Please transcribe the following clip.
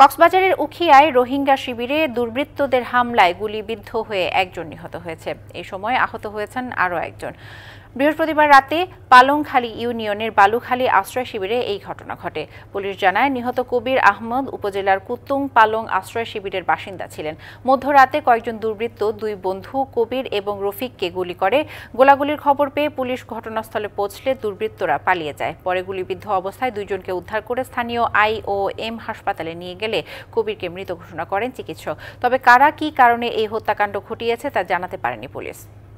কক্সবাজারের উখিয়ায় রোহিঙ্গা শিবিরে দুর্বৃত্তদের হামলায় গুলিবিদ্ধ হয়ে একজন নিহত হয়েছে এই সময় আহত হয়েছেন আরও একজন বৃহস্পতিবার রাতে পালংখালী ইউনিয়নের বালুখালী আশ্রয় শিবিরে এই ঘটনা ঘটে পুলিশ জানায় নিহত কবির আহমদ উপজেলার কুতুং পালং আশ্রয় শিবিরের বাসিন্দা ছিলেন মধ্যরাতে কয়েকজন দুর্বৃত্ত দুই বন্ধু কবির এবং রফিককে গুলি করে গোলাগুলির খবর পেয়ে পুলিশ ঘটনাস্থলে পৌঁছলে দুর্বৃত্তরা পালিয়ে যায় পরে গুলিবিদ্ধ অবস্থায় দুইজনকে উদ্ধার করে স্থানীয় আই ও এম হাসপাতালে নিয়ে গেলে কবিরকে মৃত ঘোষণা করেন চিকিৎসক তবে কারা কি কারণে এই হত্যাকাণ্ড ঘটিয়েছে তা জানাতে পারেনি পুলিশ